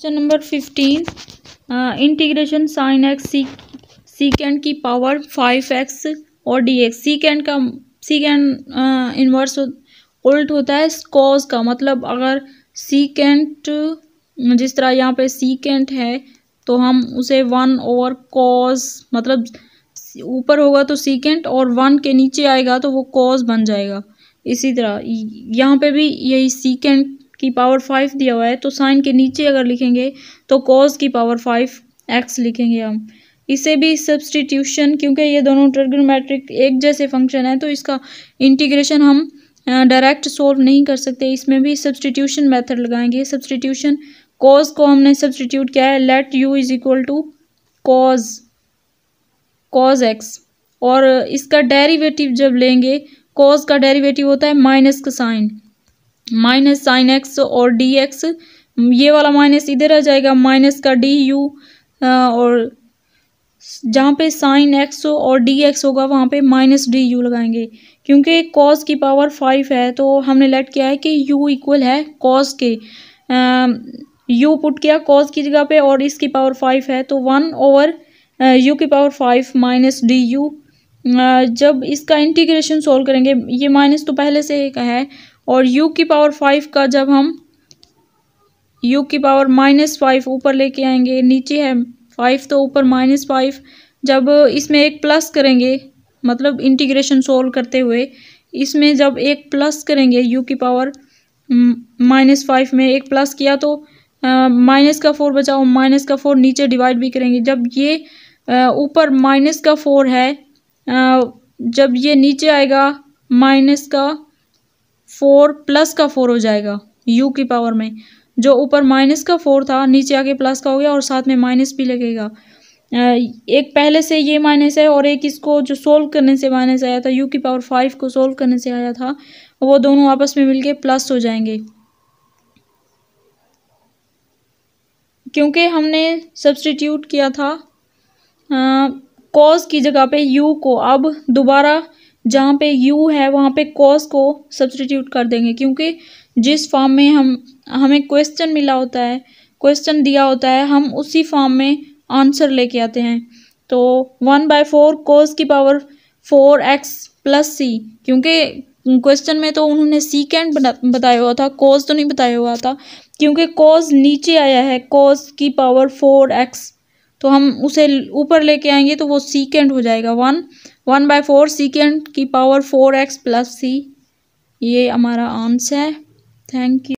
question number fifteen integration sine x C secant की power five x और d x secant का secant inverse उल्ट होता है कॉज का मतलब अगर सीकेंट जिस तरह यहाँ पे सीकेंट है तो हम उसे वन ओवर कॉज मतलब ऊपर होगा तो सीकेंट और वन के नीचे आएगा तो वो कॉज बन जाएगा इसी तरह यहाँ पे भी यही सीकेंट की पावर फाइव दिया हुआ है तो साइन के नीचे अगर लिखेंगे तो कॉज की पावर फाइव एक्स लिखेंगे हम इसे भी सब्सटीट्यूशन क्योंकि ये दोनों ट्रिग्नोमेट्रिक एक जैसे फंक्शन है तो इसका इंटीग्रेशन हम डायरेक्ट सॉल्व नहीं कर सकते इसमें भी सब्सटीट्यूशन मेथड लगाएंगे सब्सटीट्यूशन कॉज को हमने सब्सटीट्यूट किया है let u is equal to cos cos x और इसका डेरिवेटिव जब लेंगे कॉज का डेरिवेटिव होता है माइनस का साइन माइनस साइन एक्स और डी एक्स ये वाला माइनस इधर आ जाएगा माइनस का डी यू और जहाँ पे साइन एक्स और डी एक्स होगा वहाँ पे माइनस डी यू लगाएंगे क्योंकि कॉस की पावर फाइव है तो हमने लेट किया है कि यू इक्वल है कॉस के यू पुट किया कॉस की जगह पे और इसकी पावर फाइव है तो वन ओवर यू की power five minus d u जब इसका इंटीग्रेशन सॉल्व करेंगे ये माइनस तो पहले से एक है और u की पावर फाइव का जब हम u की पावर माइनस फाइव ऊपर लेके आएंगे नीचे है फाइव तो ऊपर माइनस फाइव जब इसमें एक प्लस करेंगे मतलब इंटीग्रेशन सोल्व करते हुए इसमें जब एक प्लस करेंगे u की पावर माइनस फाइव में एक प्लस किया तो माइनस का फोर बचाओ माइनस का फोर नीचे डिवाइड भी करेंगे जब ये ऊपर माइनस का फोर है आ, जब ये नीचे आएगा माइनस का फोर प्लस का फोर हो जाएगा यू की पावर में जो ऊपर माइनस का फोर था नीचे आके प्लस का हो गया और साथ में माइनस भी लगेगा एक पहले से ये माइनस है और एक इसको जो सोल्व करने से माइनस आया था यू की पावर फाइव को सोल्व करने से आया था वो दोनों आपस में मिलके प्लस हो जाएंगे क्योंकि हमने सब्सटीट्यूट किया था कॉज की जगह पे यू को अब दोबारा जहाँ पे यू है वहाँ पे कॉस को सब्सटीट्यूट कर देंगे क्योंकि जिस फॉर्म में हम हमें क्वेश्चन मिला होता है क्वेश्चन दिया होता है हम उसी फॉर्म में आंसर लेके आते हैं तो वन बाय फोर कोस की power four x plus C क्योंकि क्वेश्चन में तो उन्होंने सीकेंड बताया हुआ था कोस तो नहीं बताया हुआ था क्योंकि कोस नीचे आया है कोस की पावर फोर एक्स तो हम उसे ऊपर लेके आएंगे तो वो सीकेंड हो जाएगा one one by four secant की power four x plus C ये हमारा आंसर है थैंक यू